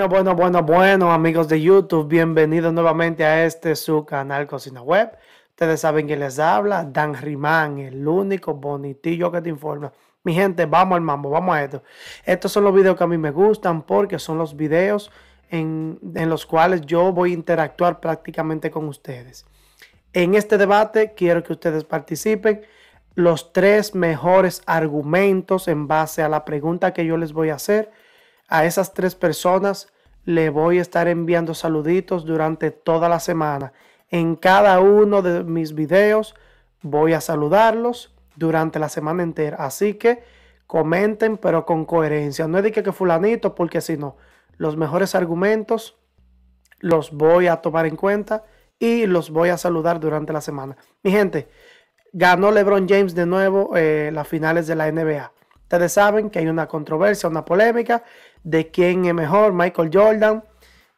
Bueno, bueno, bueno, bueno, amigos de YouTube, bienvenidos nuevamente a este su canal Cocina Web. Ustedes saben quién les habla, Dan Rimán, el único bonitillo que te informa. Mi gente, vamos al mambo, vamos a esto. Estos son los videos que a mí me gustan porque son los videos en, en los cuales yo voy a interactuar prácticamente con ustedes. En este debate quiero que ustedes participen los tres mejores argumentos en base a la pregunta que yo les voy a hacer a esas tres personas le voy a estar enviando saluditos durante toda la semana. En cada uno de mis videos voy a saludarlos durante la semana entera. Así que comenten, pero con coherencia. No es que fulanito, porque si no, los mejores argumentos los voy a tomar en cuenta y los voy a saludar durante la semana. Mi gente, ganó LeBron James de nuevo eh, las finales de la NBA. Ustedes saben que hay una controversia, una polémica de quién es mejor, Michael Jordan,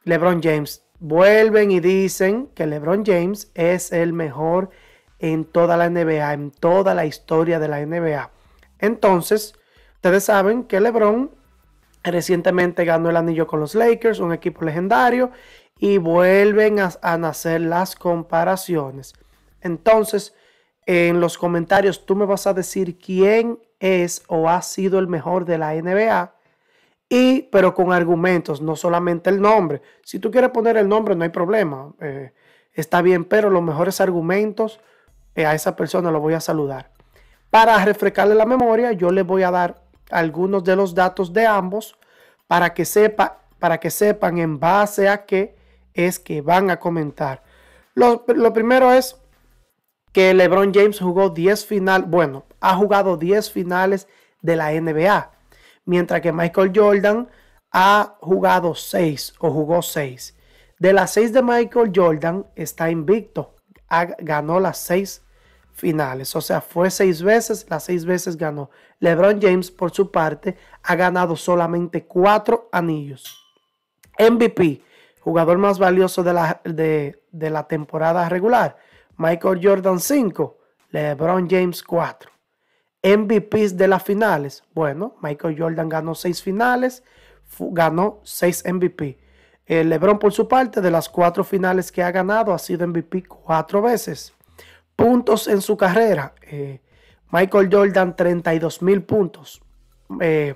LeBron James. Vuelven y dicen que LeBron James es el mejor en toda la NBA, en toda la historia de la NBA. Entonces, ustedes saben que LeBron recientemente ganó el anillo con los Lakers, un equipo legendario, y vuelven a, nacer las comparaciones. Entonces, en los comentarios tú me vas a decir quién es o ha sido el mejor de la NBA. Y, pero con argumentos, no solamente el nombre. Si tú quieres poner el nombre, no hay problema. Eh, está bien, pero los mejores argumentos eh, a esa persona lo voy a saludar. Para refrescarle la memoria, yo les voy a dar algunos de los datos de ambos para que, sepa, para que sepan en base a qué es que van a comentar. Lo, lo primero es que LeBron James jugó 10 finales, bueno, ha jugado 10 finales de la NBA, mientras que Michael Jordan ha jugado 6 o jugó 6. De las 6 de Michael Jordan está invicto, ganó las 6 finales, o sea, fue 6 veces, las 6 veces ganó. LeBron James, por su parte, ha ganado solamente 4 anillos. MVP, jugador más valioso de la, de, de la temporada regular Michael Jordan 5, LeBron James 4. MVPs de las finales. Bueno, Michael Jordan ganó 6 finales, ganó 6 MVP. Eh, LeBron por su parte, de las 4 finales que ha ganado, ha sido MVP 4 veces. Puntos en su carrera. Eh, Michael Jordan 32 mil puntos. Eh,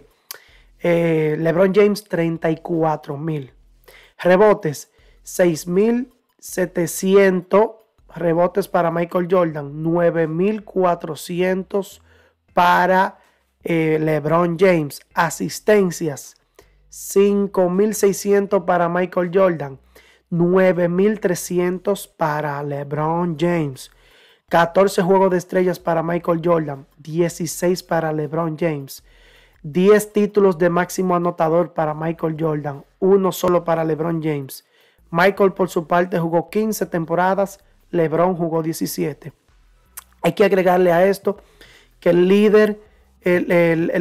LeBron James 34 mil. Rebotes 6.700 rebotes para Michael Jordan, 9.400 eh, para LeBron James, asistencias, 5.600 para Michael Jordan, 9.300 para LeBron James, 14 juegos de estrellas para Michael Jordan, 16 para LeBron James. 10 títulos de máximo anotador para Michael Jordan, uno solo para LeBron James. Michael por su parte jugó 15 temporadas, LeBron jugó 17. Hay que agregarle a esto que el líder, el,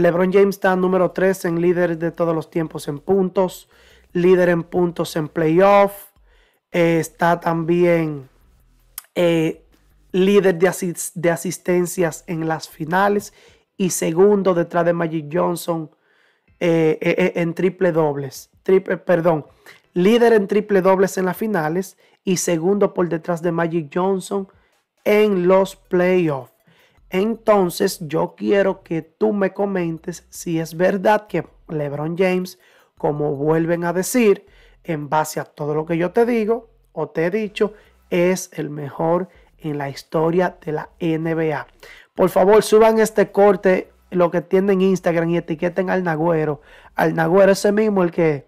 LeBron James está número 3 en líder de todos los tiempos en puntos, líder en puntos en playoff, eh, está también eh, líder de, asistencias en las finales y segundo detrás de Magic Johnson eh, en triple dobles, triple, perdón, líder en triple dobles en las finales y segundo por detrás de Magic Johnson en los playoffs. Entonces yo quiero que tú me comentes si es verdad que LeBron James, como vuelven a decir, en base a todo lo que yo te digo o te he dicho, es el mejor en la historia de la NBA. Por favor, suban este corte, lo que tienen Instagram y etiqueten al Nagüero. Al Nagüero ese mismo, el que,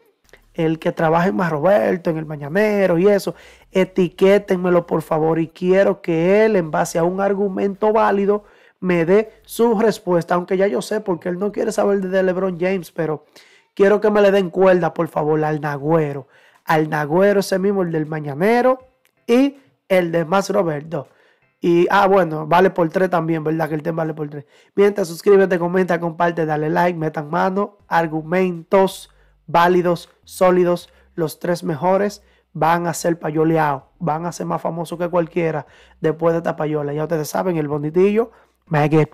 el que trabaja en Marroberto... en el Mañanero y eso etiquétenmelo por favor y quiero que él en base a un argumento válido me dé su respuesta, aunque ya yo sé porque él no quiere saber de LeBron James, pero quiero que me le den cuerda por favor al Nagüero, al Nagüero ese mismo, el del Mañanero y el de Más Roberto. Y, ah, bueno, vale por tres también, ¿verdad? Que el tema vale por tres. Mientras suscríbete, comenta, comparte, dale like, metan mano, argumentos válidos, sólidos, los tres mejores van a ser payoleados, van a ser más famosos que cualquiera después de esta payola. Ya ustedes saben, el bonitillo me que...